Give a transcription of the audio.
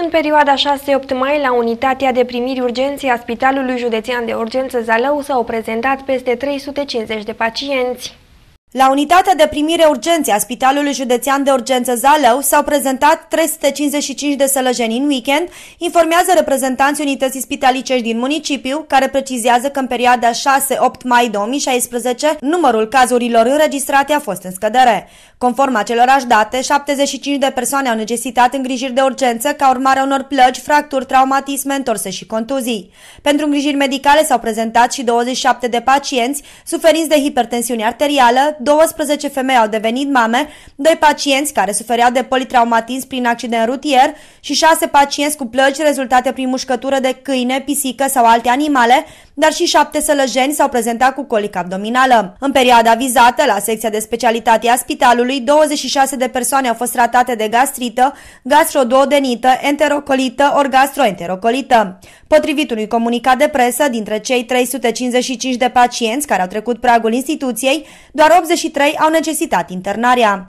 În perioada 6-8 mai, la unitatea de primiri urgenții a Spitalului Județean de Urgență Zalău s-au prezentat peste 350 de pacienți. La unitatea de primire urgențe a Spitalului Județean de Urgență Zalău s-au prezentat 355 de sălăjeni în weekend, informează reprezentanții unității spitalicești din municipiu, care precizează că în perioada 6-8 mai 2016 numărul cazurilor înregistrate a fost în scădere. Conform acelorași date, 75 de persoane au necesitat îngrijiri de urgență ca urmare a unor plăci, fracturi, traumatisme, întorse și contuzii. Pentru îngrijiri medicale s-au prezentat și 27 de pacienți suferinți de hipertensiune arterială, 12 femei au devenit mame, 2 pacienți care sufereau de politraumatism prin accident rutier și 6 pacienți cu plăci rezultate prin mușcătură de câine, pisică sau alte animale, dar și 7 sălăjeni s-au prezentat cu colic abdominală. În perioada vizată, la secția de specialitate a spitalului, 26 de persoane au fost tratate de gastrită, gastroduodenită, enterocolită, ori gastroenterocolită. Potrivit unui comunicat de presă, dintre cei 355 de pacienți care au trecut pragul instituției, doar 83 au necesitat internarea.